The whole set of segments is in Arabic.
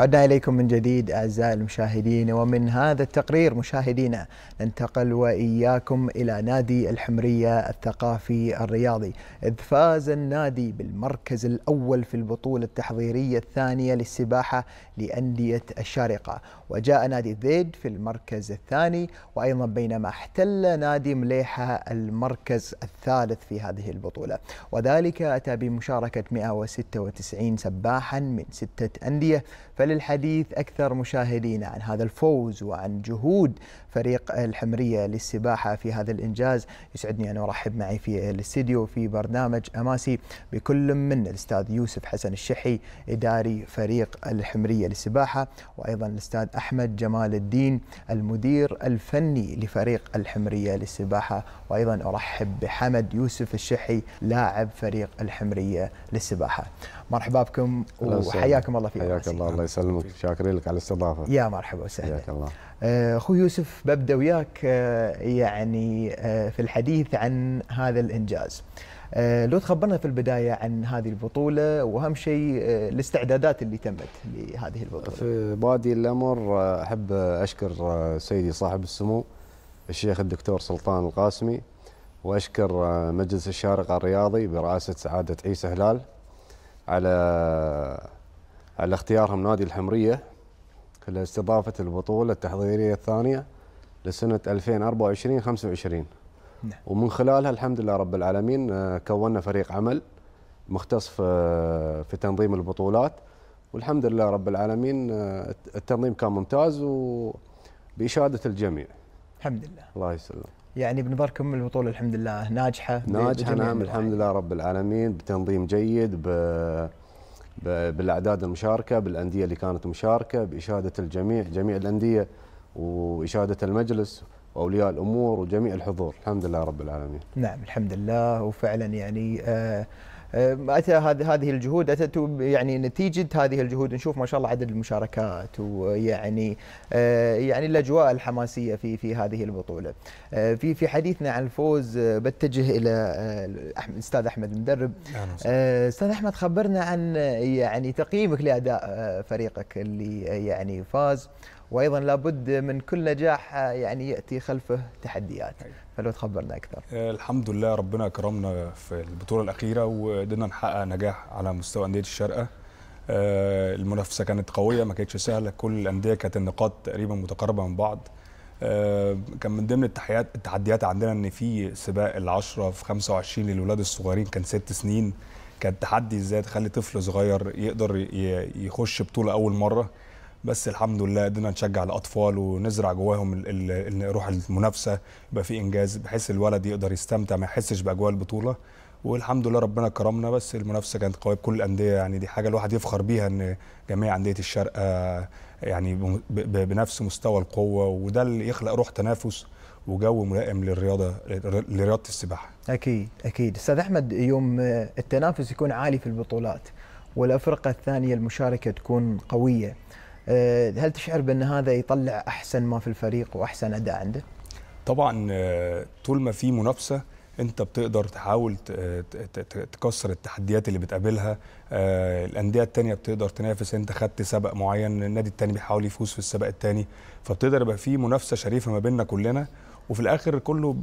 عدنا إليكم من جديد أعزائي المشاهدين ومن هذا التقرير مشاهدينا ننتقل وإياكم إلى نادي الحمرية الثقافي الرياضي إذ فاز النادي بالمركز الأول في البطولة التحضيرية الثانية للسباحة لأندية الشارقة وجاء نادي ذيد في المركز الثاني وأيضا بينما احتل نادي مليحة المركز الثالث في هذه البطولة وذلك أتى بمشاركة 196 سباحا من ستة أندية فللحديث أكثر مشاهدينا عن هذا الفوز وعن جهود فريق الحمرية للسباحة في هذا الإنجاز يسعدني أن أرحب معي في الاستديو في برنامج أماسي بكل من الأستاذ يوسف حسن الشحي إداري فريق الحمرية للسباحة وأيضا الأستاذ أحمد جمال الدين المدير الفني لفريق الحمرية للسباحة وأيضا أرحب بحمد يوسف الشحي لاعب فريق الحمرية للسباحة مرحبا بكم وحياكم الله في حياك الله الله يسلمك شاكرين لك على الاستضافة يا مرحبا وسهلا حياك الله آه، اخو يوسف ببدا وياك آه، يعني آه، في الحديث عن هذا الانجاز. لو تخبرنا في البدايه عن هذه البطوله واهم شيء الاستعدادات اللي تمت لهذه البطوله. في بادي الامر احب اشكر سيدي صاحب السمو الشيخ الدكتور سلطان القاسمي واشكر مجلس الشارقه الرياضي برئاسه سعاده عيسى هلال على على اختيارهم نادي الحمريه في لاستضافة البطولة التحضيرية الثانية لسنة 2024-25 نعم. ومن خلالها الحمد لله رب العالمين آه، كونا فريق عمل مختص آه، في تنظيم البطولات والحمد لله رب العالمين آه، التنظيم كان ممتاز وبإشادة الجميع الحمد لله الله يسلمك يعني بنباركم البطولة الحمد لله ناجحة ناجحة نعم الحمد لله رب العالمين بتنظيم جيد ب بالاعداد المشاركه بالانديه اللي كانت مشاركه باشاده الجميع جميع الانديه واشاده المجلس واولياء الامور وجميع الحضور الحمد لله رب العالمين. نعم الحمد لله وفعلا يعني آه اتى هذه الجهود اتت يعني نتيجه هذه الجهود نشوف ما شاء الله عدد المشاركات ويعني أه، يعني الاجواء الحماسيه في في هذه البطوله. أه، في في حديثنا عن الفوز أه، بتجه الى الاستاذ احمد المدرب. استاذ احمد خبرنا عن يعني تقييمك لاداء فريقك اللي يعني فاز وايضا لابد من كل نجاح آه، يعني ياتي خلفه تحديات أيوة. فلو تخبرنا اكثر آه، الحمد لله ربنا كرمنا في البطوله الاخيره وقدرنا نحقق نجاح على مستوى انديه الشارقه آه، المنافسه كانت قويه ما كانتش سهله كل الانديه كانت النقاط تقريبا متقاربه من بعض كان من ضمن التحديات التحديات عندنا ان في سباق ال10 في 25 للولاد الصغيرين كان ست سنين كان تحدي ازاي تخلي طفل صغير يقدر يخش بطوله اول مره بس الحمد لله قدرنا نشجع الاطفال ونزرع جواهم روح المنافسه يبقى في انجاز بحيث الولد يقدر يستمتع ما يحسش باجواء البطوله والحمد لله ربنا كرمنا بس المنافسه كانت قويه بكل الانديه يعني دي حاجه الواحد يفخر بيها ان جميع انديه الشارقه آه، يعني بنفس مستوى القوه وده اللي يخلق روح تنافس وجو ملائم للرياضه لرياضه السباحه. اكيد اكيد، استاذ احمد يوم التنافس يكون عالي في البطولات والافرقه الثانيه المشاركه تكون قويه آه، هل تشعر بان هذا يطلع احسن ما في الفريق واحسن اداء عنده؟ طبعا آه، طول ما في منافسه انت بتقدر تحاول تكسر التحديات اللي بتقابلها آه، الانديه الثانيه بتقدر تنافس انت خدت سبق معين النادي الثاني بيحاول يفوز في السبق الثاني فبتقدر يبقى في منافسه شريفه ما بيننا كلنا وفي الاخر كله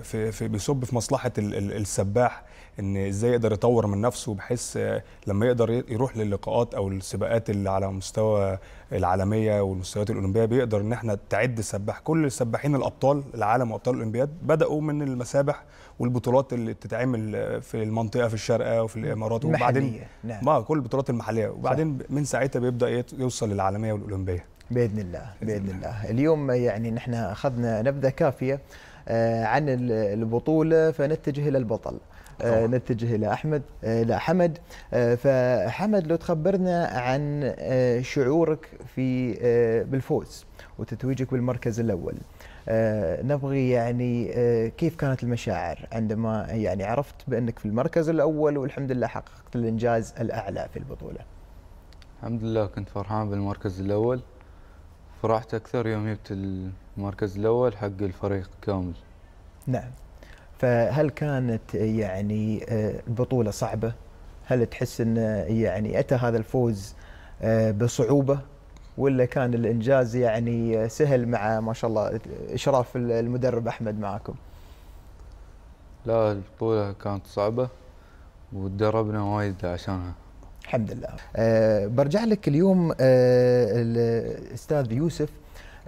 في في بيصب في مصلحه السباح ان ازاي يقدر يطور من نفسه بحيث آه، لما يقدر يروح للقاءات او السباقات اللي على مستوى العالميه والمستويات الاولمبيه بيقدر ان احنا تعد السباح كل السباحين الابطال العالم وابطال الاولمبياد بداوا من المسابح والبطولات اللي بتتعمل آه، في المنطقه في الشرقه وفي الامارات وبعدين نعم. ما كل البطولات المحليه وبعدين صح. من ساعتها بيبدا يوصل للعالميه والاولمبيه باذن الله باذن الله اليوم يعني نحن اخذنا نبذه كافيه آه، عن البطوله فنتجه الى البطل آه، طبعا. نتجه الى احمد آه، الى حمد فحمد لو تخبرنا عن شعورك في بالفوز وتتويجك بالمركز الاول نبغي يعني كيف كانت المشاعر عندما يعني عرفت بانك في المركز الاول والحمد لله حققت الانجاز الاعلى في البطوله الحمد لله كنت فرحان بالمركز الاول فرحت اكثر يوم جبت المركز الاول حق الفريق كامل نعم فهل كانت يعني آه، البطوله صعبه هل تحس ان آه، يعني اتى هذا الفوز آه، بصعوبه ولا كان الانجاز يعني سهل مع ما شاء الله اشراف المدرب احمد معكم لا البطوله كانت صعبه وتدربنا وايد عشانها الحمد لله أه برجع لك اليوم أه الاستاذ يوسف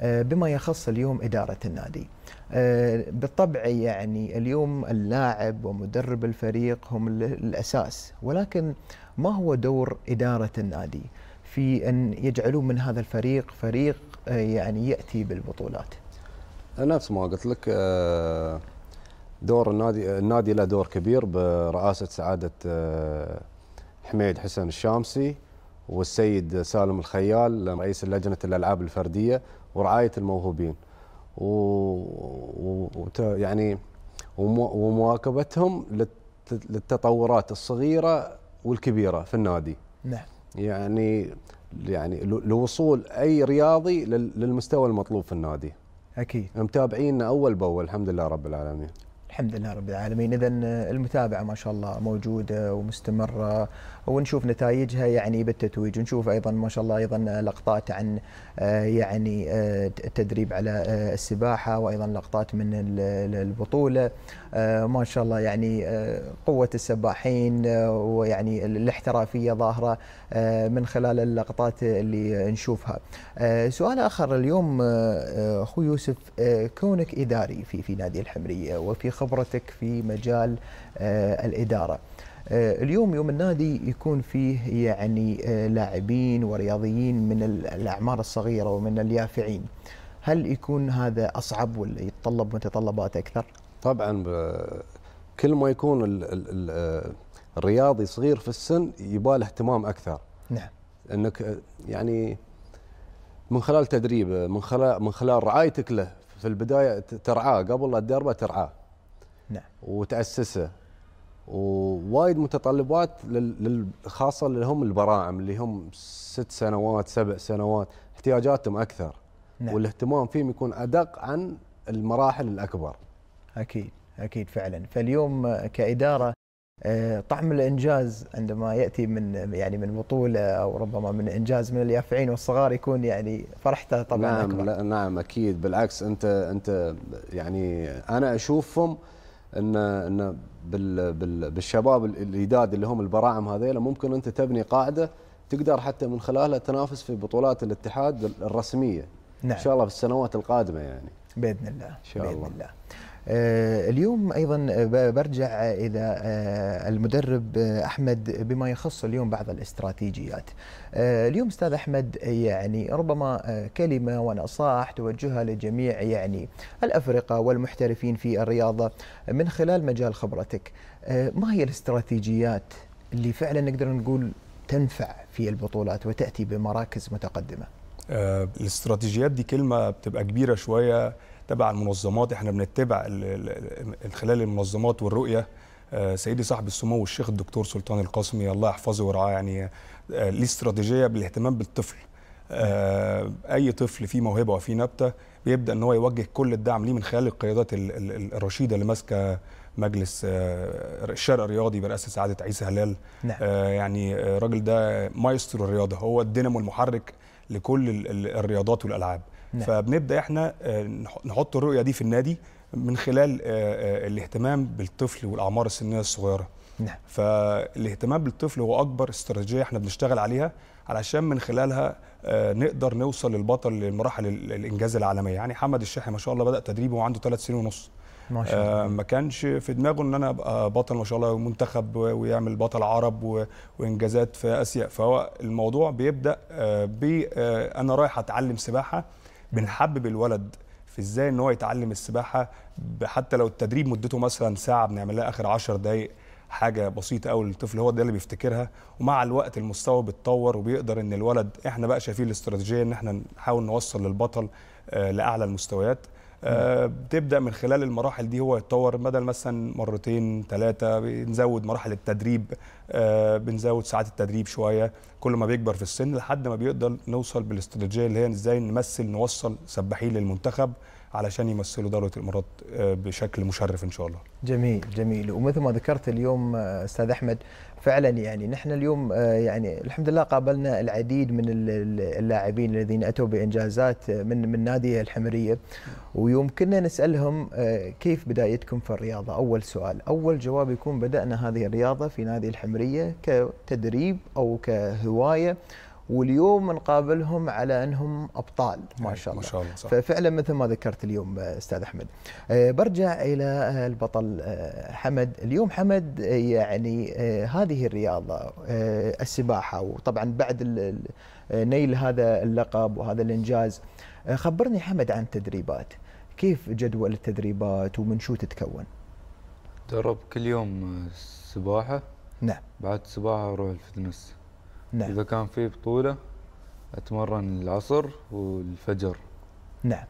أه بما يخص اليوم اداره النادي أه بالطبع يعني اليوم اللاعب ومدرب الفريق هم الاساس ولكن ما هو دور اداره النادي في ان يجعلون من هذا الفريق فريق أه يعني ياتي بالبطولات نفس ما قلت لك آه، دور النادي النادي له دور كبير برئاسه سعاده آه، حميد حسن الشامسي والسيد سالم الخيال رئيس لجنه الالعاب الفرديه ورعايه الموهوبين و... و... يعني ومواكبتهم لت... للتطورات الصغيره والكبيره في النادي. نعم. يعني يعني لوصول اي رياضي للمستوى المطلوب في النادي. اكيد. متابعينا اول باول الحمد لله رب العالمين. الحمد لله رب العالمين اذا آه، المتابعه ما شاء الله موجوده ومستمره ونشوف نتائجها يعني بالتتويج ونشوف ايضا ما شاء الله ايضا آه، لقطات عن آه، يعني التدريب على السباحه وايضا لقطات من البطوله ما شاء الله يعني قوه السباحين ويعني الاحترافيه ظاهره من خلال اللقطات اللي نشوفها سؤال اخر اليوم اخوي يوسف كونك اداري في في نادي الحمريه وفي خبرتك في مجال آه، الإدارة آه، اليوم يوم النادي يكون فيه يعني آه، لاعبين ورياضيين من الأعمار الصغيرة ومن اليافعين هل يكون هذا أصعب ولا يتطلب متطلبات أكثر؟ طبعا كل ما يكون الرياضي صغير في السن يباله اهتمام اكثر نعم انك يعني من خلال تدريبه من خلال من خلال رعايتك له في البدايه ترعاه قبل لا تدربه ترعاه نعم وتاسسه ووايد متطلبات خاصه اللي هم البراعم اللي هم ست سنوات سبع سنوات احتياجاتهم اكثر نعم. والاهتمام فيهم يكون ادق عن المراحل الاكبر. اكيد اكيد فعلا فاليوم كاداره آه، طعم الانجاز عندما ياتي من يعني من بطوله او ربما من انجاز من اليافعين والصغار يكون يعني فرحته طبعا نعم أكبر. نعم اكيد بالعكس انت انت يعني انا اشوفهم ان ان بال بال بالشباب الجداد اللي هم البراعم هذيلا ممكن انت تبني قاعده تقدر حتى من خلالها تنافس في بطولات الاتحاد الرسميه نعم. ان شاء الله في السنوات القادمه يعني باذن الله ان شاء بإذن الله, الله. آه، اليوم ايضا آه، برجع الى آه، المدرب احمد بما يخص اليوم بعض الاستراتيجيات. اليوم استاذ احمد يعني ربما كلمه ونصائح توجهها لجميع يعني الافرقه والمحترفين في الرياضه من خلال مجال خبرتك. ما هي الاستراتيجيات اللي فعلا نقدر نقول تنفع في البطولات وتاتي بمراكز متقدمه؟ الاستراتيجيات دي كلمه بتبقى كبيره شويه تبع المنظمات احنا بنتبع خلال المنظمات والرؤيه آه، سيدي صاحب السمو الشيخ الدكتور سلطان القاسمي الله يحفظه ورعاه يعني آه، ليه استراتيجيه بالاهتمام بالطفل آه، اي طفل فيه موهبه وفيه نبته بيبدا ان هو يوجه كل الدعم ليه من خلال القيادات الرشيده اللي ماسكه مجلس الشرق الرياضي برئاسه سعاده عيسى هلال نعم. يعني الراجل ده مايسترو الرياضه هو الدينامو المحرك لكل الرياضات والالعاب نعم. فبنبدا احنا آه، نحط الرؤيه دي في النادي من خلال آه، آه، الاهتمام بالطفل والاعمار السنيه الصغيره نعم. فالاهتمام بالطفل هو اكبر استراتيجيه احنا بنشتغل عليها علشان من خلالها نقدر نوصل للبطل لمراحل الانجاز العالميه يعني محمد الشاحي ما شاء الله بدا تدريبه وعنده ثلاث سنين ونص ما شاء الله. ما كانش في دماغه ان انا ابقى بطل ما شاء الله منتخب ويعمل بطل عرب وانجازات في اسيا فهو الموضوع بيبدا ب انا رايح اتعلم سباحه بنحبب الولد في ازاي ان هو يتعلم السباحه حتى لو التدريب مدته مثلا ساعه بنعملها اخر 10 دقائق حاجه بسيطه قوي للطفل هو ده اللي بيفتكرها ومع الوقت المستوى بيتطور وبيقدر ان الولد احنا بقى شايفين الاستراتيجيه ان احنا نحاول نوصل للبطل آه، لاعلى المستويات بتبدا آه، من خلال المراحل دي هو يتطور بدل مثلا مرتين ثلاثه بنزود مراحل التدريب آه، بنزود ساعات التدريب شويه كل ما بيكبر في السن لحد ما بيقدر نوصل بالاستراتيجيه اللي هي ازاي نمثل نوصل سباحين للمنتخب علشان يمثلوا دوله الامارات آه، بشكل مشرف ان شاء الله. جميل جميل ومثل ما ذكرت اليوم آه، استاذ احمد فعلا يعني نحن اليوم آه، يعني الحمد لله قابلنا العديد من اللاعبين الذين اتوا بانجازات من من نادي الحمريه ويمكننا نسالهم كيف بدايتكم في الرياضه؟ اول سؤال، اول جواب يكون بدانا هذه الرياضه في نادي الحمريه كتدريب او كهوايه واليوم نقابلهم على انهم ابطال يعني ما شاء الله ما شاء الله صح. ففعلا مثل ما ذكرت اليوم آه، استاذ احمد آه، برجع الى آه، البطل حمد اليوم حمد يعني هذه الرياضه السباحه وطبعا بعد نيل هذا اللقب وهذا الانجاز خبرني حمد عن التدريبات كيف جدول التدريبات ومن شو تتكون درب كل يوم سباحه نعم بعد سباحه اروح الفتنس نعم اذا كان في بطوله اتمرن العصر والفجر نعم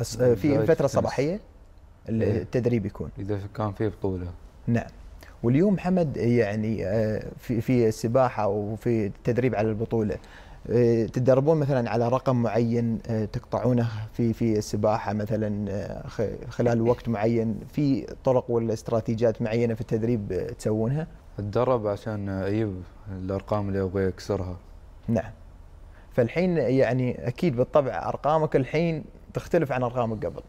بس آه، في الفتره الصباحيه إيه. التدريب يكون اذا كان في بطوله نعم واليوم محمد يعني آه، في في السباحه وفي التدريب على البطوله آه، تدربون مثلا على رقم معين تقطعونه في في السباحه مثلا خلال وقت معين في طرق ولا استراتيجيات معينه في التدريب تسوونها؟ اتدرب عشان اجيب الارقام اللي ابغى اكسرها نعم فالحين يعني اكيد بالطبع ارقامك الحين تختلف عن ارقامك قبل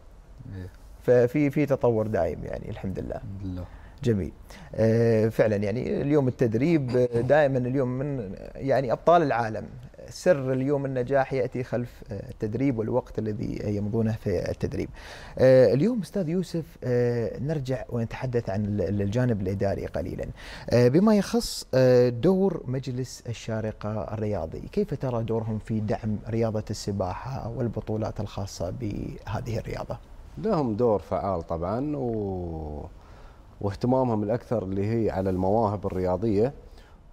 إيه. ففي في تطور دائم يعني الحمد لله الحمد لله جميل آه، فعلا يعني اليوم التدريب آه، دائما اليوم من يعني ابطال العالم سر اليوم النجاح ياتي خلف آه، التدريب والوقت الذي يمضونه في التدريب. آه، اليوم استاذ يوسف آه، نرجع ونتحدث عن الجانب الاداري قليلا. بما يخص دور مجلس الشارقه الرياضي، كيف ترى دورهم في دعم رياضه السباحه والبطولات الخاصه بهذه الرياضه؟ لهم دور فعال طبعا و... واهتمامهم الاكثر اللي هي على المواهب الرياضيه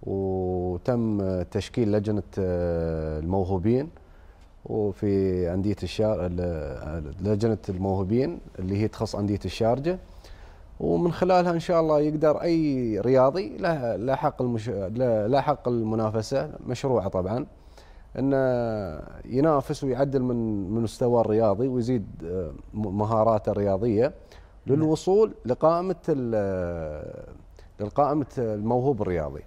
وتم تشكيل لجنه آه، الموهوبين وفي انديه الشار آه، لجنه الموهوبين اللي هي تخص انديه الشارجه ومن خلالها ان شاء الله يقدر اي رياضي له لا حق المش... لا حق المنافسه مشروعه طبعا انه آه، ينافس ويعدل من من مستواه الرياضي ويزيد مهاراته الرياضيه للوصول لقائمه لقائمه الموهوب الرياضي.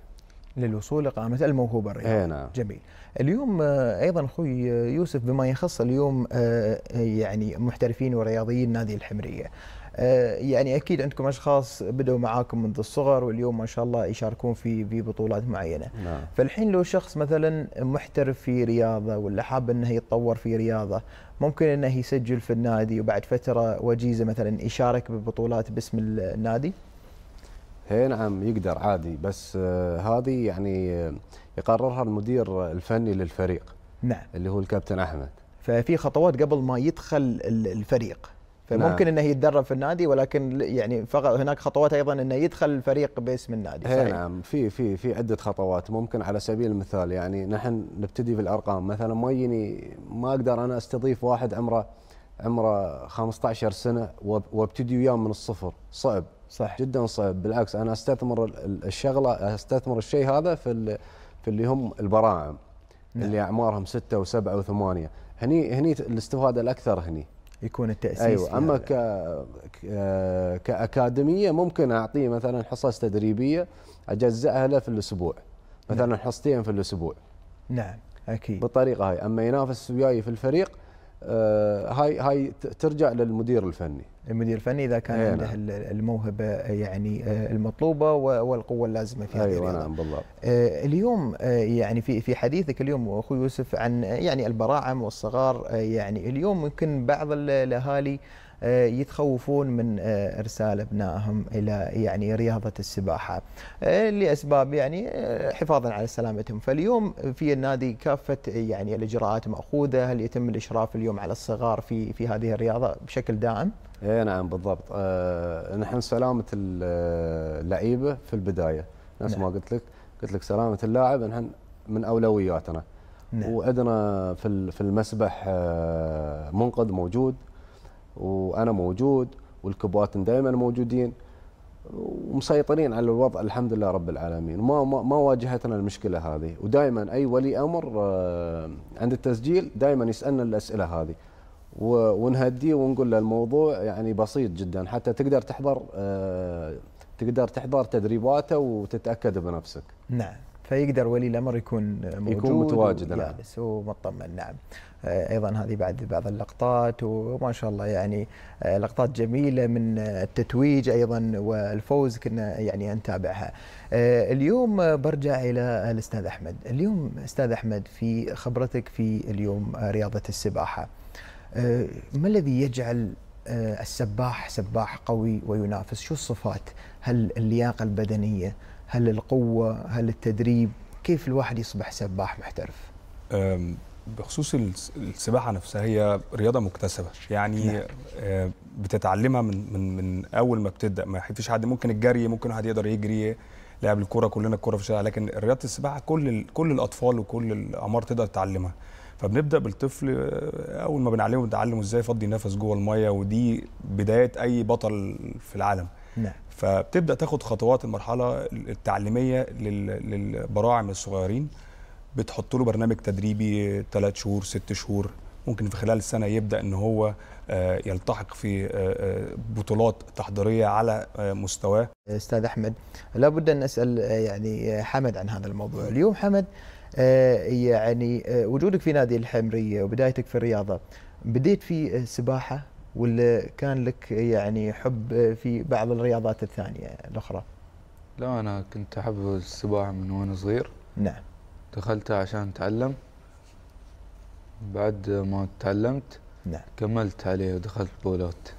للوصول لقائمة الموهوبة الرياضية أينا. نعم. جميل اليوم آه، أيضا أخوي آه، يوسف بما يخص اليوم آه، يعني محترفين ورياضيين نادي الحمرية يعني اكيد عندكم اشخاص بدأوا معاكم منذ الصغر واليوم ما شاء الله يشاركون في في بطولات معينه نعم. فالحين لو شخص مثلا محترف في رياضه ولا حاب انه يتطور في رياضه ممكن انه يسجل في النادي وبعد فتره وجيزه مثلا يشارك ببطولات باسم النادي هي نعم يقدر عادي بس آه، هذه يعني آه، يقررها المدير الفني للفريق نعم اللي هو الكابتن احمد ففي خطوات قبل ما يدخل الفريق فممكن نعم. انه يتدرب في النادي ولكن يعني فقط هناك خطوات ايضا انه يدخل الفريق باسم النادي صحيح؟ نعم في في في عده خطوات ممكن على سبيل المثال يعني نحن نبتدي بالارقام مثلا ما يجيني ما اقدر انا استضيف واحد عمره عمره 15 سنه وابتدي وياه من الصفر صعب صح جدا صعب بالعكس انا استثمر الشغله استثمر الشيء هذا في في اللي هم البراعم نعم. اللي اعمارهم ستة وسبعة وثمانية هني هني الاستفاده الاكثر هني يكون التاسيس ايوه اما ك... ك... كاكاديميه ممكن اعطيه مثلا حصص تدريبيه اجزئها له في الاسبوع نعم. مثلا نعم. حصتين في الاسبوع نعم اكيد بالطريقه هاي اما ينافس وياي في الفريق آه، هاي هاي ترجع للمدير الفني المدير الفني اذا كان عنده الموهبه آه، يعني آه، المطلوبه والقوه اللازمه في هذه ايوه نعم بالضبط اليوم يعني في في حديثك اليوم اخوي يوسف عن يعني البراعم والصغار يعني اليوم يمكن بعض الاهالي آه، يتخوفون من آه، ارسال ابنائهم الى يعني رياضه السباحه آه، لاسباب يعني حفاظا على سلامتهم فاليوم في النادي كافه يعني الاجراءات ماخوذه هل يتم الاشراف اليوم على الصغار في في هذه الرياضه بشكل دائم اي نعم بالضبط أه نحن سلامه اللعيبه في البدايه نفس نعم. ما قلت لك قلت لك سلامه اللاعب نحن من اولوياتنا نعم. وعندنا في في المسبح منقذ موجود وانا موجود والكباتن دائما موجودين ومسيطرين على الوضع الحمد لله رب العالمين ما ما, ما واجهتنا المشكله هذه ودائما اي ولي امر آه، عند التسجيل دائما يسالنا الاسئله هذه ونهديه ونقول له الموضوع يعني بسيط جدا حتى تقدر تحضر آه، تقدر تحضر تدريباته وتتاكد بنفسك نعم فيقدر ولي الامر يكون موجود يكون متواجد جالس ومطمن نعم, نعم. آه، ايضا هذه بعد بعض اللقطات وما شاء الله يعني آه، لقطات جميله من التتويج ايضا والفوز كنا يعني نتابعها. آه، اليوم برجع الى الاستاذ احمد، اليوم استاذ احمد في خبرتك في اليوم رياضه السباحه. ما الذي يجعل السباح سباح قوي وينافس؟ شو الصفات؟ هل اللياقه البدنيه؟ هل القوة هل التدريب كيف الواحد يصبح سباح محترف بخصوص السباحة نفسها هي رياضة مكتسبة يعني نعم. أه، بتتعلمها من, من, من أول ما بتبدأ ما فيش حد ممكن الجري ممكن حد يقدر يجري لعب الكرة كلنا الكرة في الشارع لكن رياضة السباحة كل كل الأطفال وكل الأعمار تقدر تتعلمها فبنبدا بالطفل أه، اول ما بنعلمه بنتعلمه ازاي يفضي نفس جوه الميه ودي بدايه اي بطل في العالم نعم. فبتبدا تاخد خطوات المرحله التعليميه للبراعم الصغيرين بتحط له برنامج تدريبي ثلاث شهور ست شهور ممكن في خلال السنه يبدا ان هو آه، يلتحق في آه، آه، بطولات تحضيريه على مستواه استاذ احمد لابد ان نسال يعني حمد عن هذا الموضوع اليوم حمد يعني وجودك في نادي الحمريه وبدايتك في الرياضه بديت في سباحه ولا كان لك يعني حب في بعض الرياضات الثانيه الاخرى؟ لا انا كنت احب السباحه من وانا صغير نعم دخلتها عشان اتعلم بعد ما تعلمت نعم كملت عليه ودخلت بولات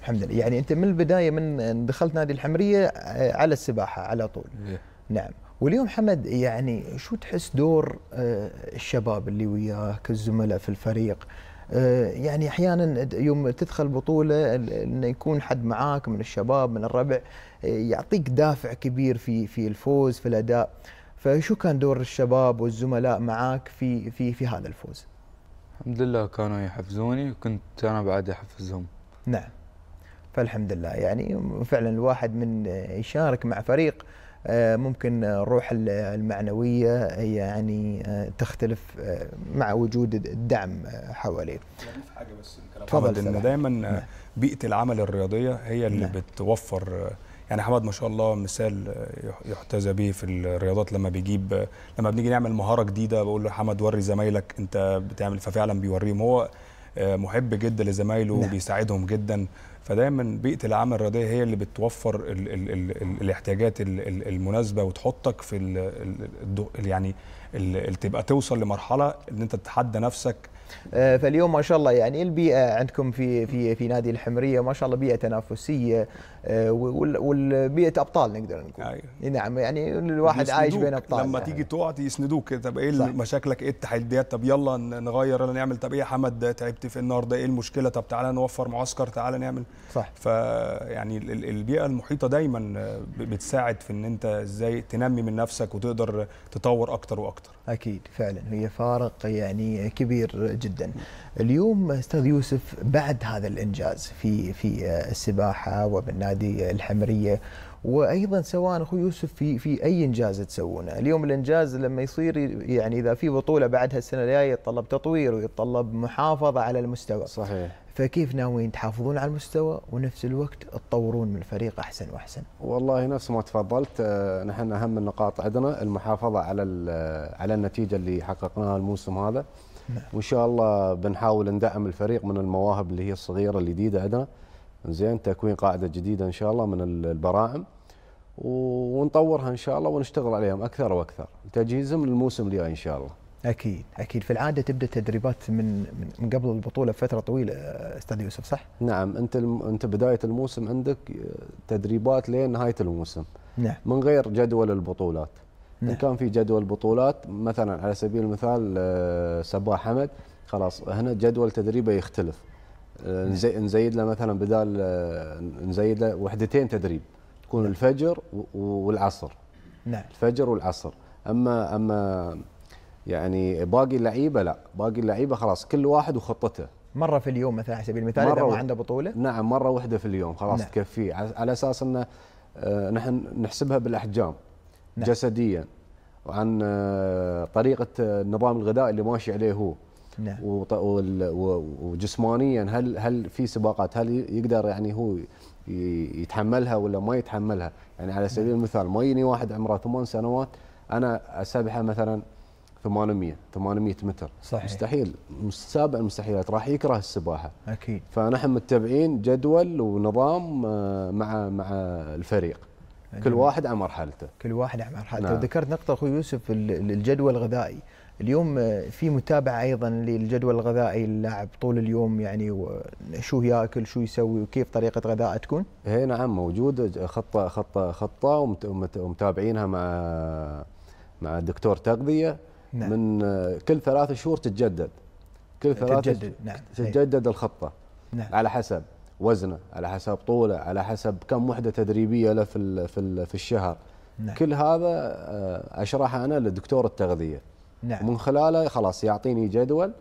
الحمد لله يعني انت من البدايه من دخلت نادي الحمريه آه، على السباحه على طول إيه. نعم واليوم حمد يعني شو تحس دور آه، الشباب اللي وياك الزملاء في الفريق آه، يعني احيانا يوم تدخل بطوله انه يكون حد معاك من الشباب من الربع آه، يعطيك دافع كبير في في الفوز في الاداء فشو كان دور الشباب والزملاء معاك في في في هذا الفوز؟ الحمد لله كانوا يحفزوني وكنت انا بعد احفزهم. نعم. فالحمد لله يعني فعلا الواحد من يشارك مع فريق آه، ممكن الروح المعنوية آه، يعني آه، تختلف مع وجود الدعم حواليه يعني حاجة بس تفضل إن دايما نعم. بيئة العمل الرياضية هي اللي نعم. بتوفر يعني حماد ما شاء الله مثال يحتذى به في الرياضات لما بيجيب لما بنيجي نعمل مهاره جديده بقول له حماد وري زمايلك انت بتعمل ففعلا بيوريهم هو آه، محب جدا لزمايله نعم. وبيساعدهم جدا فدايما بيئه العمل الرياضيه هي اللي بتوفر الـ الـ الـ الاحتياجات الـ المناسبه وتحطك في الـ الـ يعني الـ تبقى توصل لمرحله ان انت تتحدى نفسك آه، فاليوم ما شاء الله يعني البيئه عندكم في في في نادي الحمريه ما شاء الله بيئه تنافسيه آه، والبيئه ابطال نقدر نقول أيوة. نعم يعني الواحد عايش بين ابطال لما يعني. تيجي تقعد يسندوك طب ايه مشاكلك ايه التحديات طب يلا نغير يلا نعمل طب ايه يا حمد تعبت في النهارده ايه المشكله طب تعالى نوفر معسكر تعالى نعمل صح فيعني البيئه المحيطه دايما آه، بتساعد في ان انت ازاي تنمي من نفسك وتقدر تطور اكتر واكتر اكيد فعلا هي فارق يعني كبير جدا. اليوم استاذ يوسف بعد هذا الانجاز في في آه، السباحه وبالنادي الحمريه وايضا سواء اخوي يوسف في في اي انجاز تسوونه، اليوم الانجاز لما يصير يعني اذا في بطوله بعدها السنه الجايه يتطلب تطوير ويتطلب محافظه على المستوى. صحيح. فكيف ناويين تحافظون على المستوى ونفس الوقت تطورون من الفريق احسن واحسن؟ والله نفس ما تفضلت آه، نحن اهم النقاط عندنا المحافظه على آه، على النتيجه اللي حققناها الموسم هذا. نعم. وان شاء الله بنحاول ندعم الفريق من المواهب اللي هي الصغيره الجديده عندنا زين تكوين قاعده جديده ان شاء الله من البراعم ونطورها ان شاء الله ونشتغل عليهم اكثر واكثر تجهيزهم للموسم اللي ان شاء الله اكيد اكيد في العاده تبدا التدريبات من من قبل البطوله بفتره طويله استاذ يوسف صح نعم انت انت بدايه الموسم عندك آه، تدريبات لين نهايه الموسم نعم من غير جدول البطولات نعم. إن كان في جدول بطولات مثلا على سبيل المثال آه، سبا حمد خلاص هنا جدول تدريبه يختلف آه، نعم. نزيد له مثلا بدال آه، نزيد له وحدتين تدريب تكون نعم. الفجر والعصر نعم الفجر والعصر اما اما يعني باقي اللعيبه لا باقي اللعيبه خلاص كل واحد وخطته مره في اليوم مثلا على سبيل المثال اذا ما عنده بطوله نعم مره واحده في اليوم خلاص نعم. تكفيه على اساس انه نحن نحسبها بالاحجام نعم. جسديا وعن آه، طريقه آه، النظام الغذائي اللي ماشي عليه هو نعم. وجسمانيا هل هل في سباقات هل يقدر يعني هو يتحملها ولا ما يتحملها يعني على سبيل نعم. المثال ما يجيني واحد عمره ثمان سنوات انا اسبحه مثلا 800 800 متر صحيح. مستحيل سابع المستحيلات راح يكره السباحه اكيد فنحن متبعين جدول ونظام آه، مع مع الفريق نعم. كل واحد على مرحلته كل واحد على مرحلته نعم. وذكرت نقطه اخوي يوسف الجدول الغذائي اليوم آه، في متابعه ايضا للجدول الغذائي اللاعب طول اليوم يعني شو ياكل شو يسوي وكيف طريقه غذاء تكون؟ اي نعم موجوده خطه خطه خطه ومتابعينها مع مع دكتور تغذيه نعم. من آه، كل ثلاث شهور تتجدد كل ثلاث تتجدد نعم. تتجدد الخطه نعم. على حسب وزنه على حسب طوله على حسب كم وحده تدريبيه له في في, في الشهر نعم. كل هذا آه، اشرحه انا لدكتور التغذيه نعم. ومن خلاله خلاص يعطيني جدول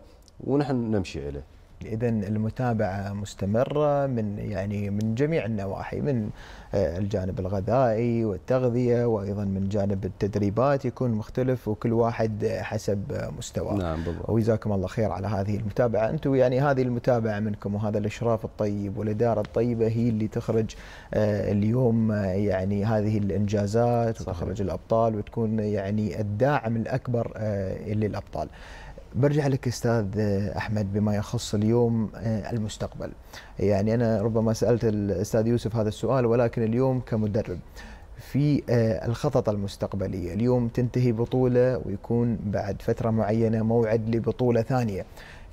ونحن نمشي عليه اذا المتابعه مستمره من يعني من جميع النواحي من آه، الجانب الغذائي والتغذيه وايضا من جانب التدريبات يكون مختلف وكل واحد حسب مستواه نعم بالضبط وجزاكم الله خير على هذه المتابعه انتم يعني هذه المتابعه منكم وهذا الاشراف الطيب والاداره الطيبه هي اللي تخرج آه، اليوم آه، يعني هذه الانجازات وتخرج الابطال وتكون يعني الداعم الاكبر للابطال برجع لك استاذ احمد بما يخص اليوم آه، المستقبل يعني انا ربما سالت الاستاذ يوسف هذا السؤال ولكن اليوم كمدرب في آه، الخطط المستقبليه اليوم تنتهي بطوله ويكون بعد فتره معينه موعد لبطوله ثانيه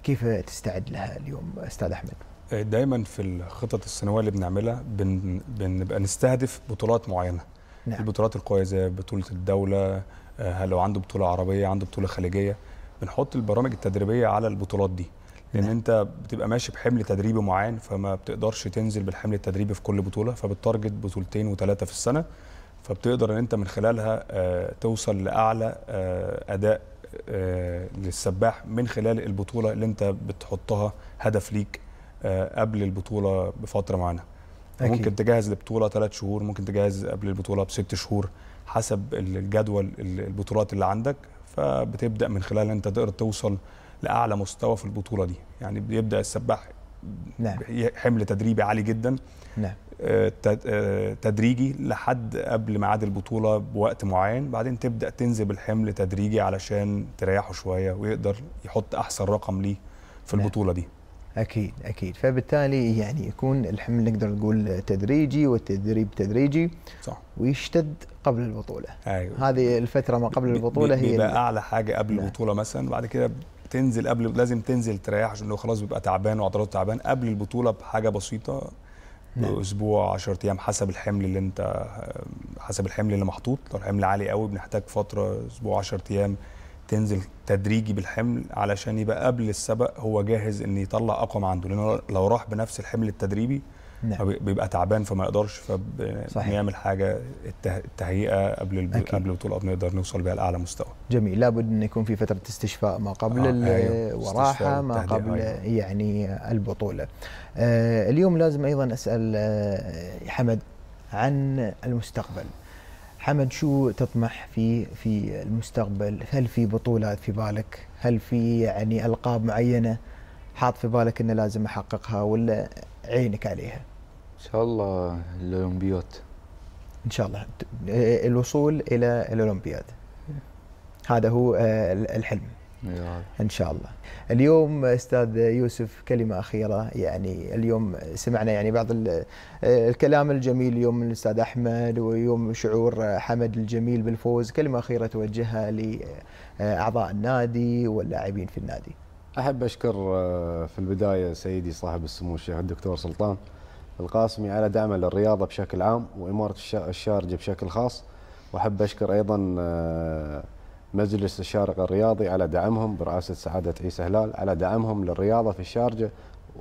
كيف تستعد لها اليوم استاذ احمد آه، دايما في الخطط السنويه اللي بنعملها بن بنبقى نستهدف بطولات معينه نعم. البطولات القويه زي بطوله الدوله هل لو عنده بطوله عربيه عنده بطوله خليجيه بنحط البرامج التدريبيه على البطولات دي لان نعم. انت بتبقى ماشي بحمل تدريبي معين فما بتقدرش تنزل بالحمل التدريبي في كل بطوله فبتارجت بطولتين وثلاثه في السنه فبتقدر ان انت من خلالها آه، توصل لاعلى آه، اداء آه، للسباح من خلال البطوله اللي انت بتحطها هدف ليك قبل البطوله بفتره معينه ممكن تجهز لبطوله ثلاث شهور ممكن تجهز قبل البطوله بست شهور حسب الجدول البطولات اللي عندك فبتبدا من خلال انت تقدر توصل لاعلى مستوى في البطوله دي يعني بيبدا السباح نعم. حمل تدريبي عالي جدا نعم. آه، آه، تدريجي لحد قبل ميعاد البطوله بوقت معين بعدين تبدا تنزل الحمل تدريجي علشان تريحه شويه ويقدر يحط احسن رقم ليه في نعم. البطوله دي اكيد اكيد فبالتالي يعني يكون الحمل نقدر نقول تدريجي والتدريب تدريجي صح ويشتد قبل البطوله أيوة. هذه الفتره ما قبل البطوله هي اعلى حاجه قبل نعم. البطوله مثلا بعد كده تنزل قبل لازم تنزل تريح عشان لو خلاص بيبقى تعبان وعضلاته تعبان قبل البطوله بحاجه بسيطه نعم. اسبوع 10 ايام حسب الحمل اللي انت حسب الحمل اللي محطوط لو الحمل عالي قوي بنحتاج فتره اسبوع 10 ايام تنزل تدريجي بالحمل علشان يبقى قبل السبق هو جاهز ان يطلع اقوى ما عنده لانه لو راح بنفس الحمل التدريبي نعم. بيبقى تعبان فما يقدرش فبنعمل حاجه التهيئه قبل الب... أكيد. قبل البطوله نقدر نوصل بها لاعلى مستوى جميل لابد ان يكون في فتره استشفاء ما قبل آه. أيوه. وراحه ما قبل أيوه. يعني البطوله آه اليوم لازم ايضا اسال آه، حمد عن المستقبل حمد شو تطمح في في المستقبل؟ هل في بطولات في بالك؟ هل في يعني القاب معينه حاط في بالك انه لازم احققها ولا عينك عليها؟ ان شاء الله الاولمبياد ان شاء الله الوصول الى الاولمبياد هذا هو آه، الحلم ان شاء الله. اليوم استاذ يوسف كلمه اخيره يعني اليوم سمعنا يعني بعض الكلام الجميل اليوم من الاستاذ احمد ويوم شعور حمد الجميل بالفوز، كلمه اخيره توجهها لاعضاء النادي واللاعبين في النادي. احب اشكر آه، في البدايه سيدي صاحب السمو الشيخ الدكتور سلطان القاسمي على دعمه للرياضه بشكل عام واماره الشارجه بشكل خاص واحب اشكر ايضا آه، مجلس الشارقة الرياضي على دعمهم برئاسة سعادة عيسى هلال على دعمهم للرياضة في الشارجة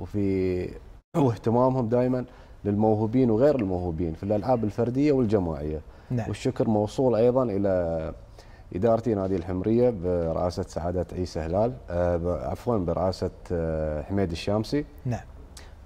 وفي واهتمامهم دائما للموهوبين وغير الموهوبين في الألعاب الفردية والجماعية نعم. والشكر موصول أيضا إلى إدارتي نادي الحمرية برئاسة سعادة عيسى هلال آه، عفوا برئاسة آه، حميد الشامسي نعم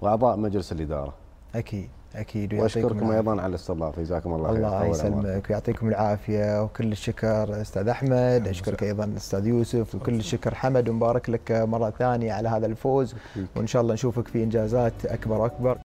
وأعضاء مجلس الإدارة أكيد اكيد واشكركم ايضا على الاستضافه جزاكم الله خير الله يسلمك ويعطيكم العافيه وكل الشكر استاذ احمد اشكرك ايضا استاذ يوسف وكل الشكر حمد ومبارك لك مره ثانيه على هذا الفوز وان شاء الله نشوفك في انجازات اكبر واكبر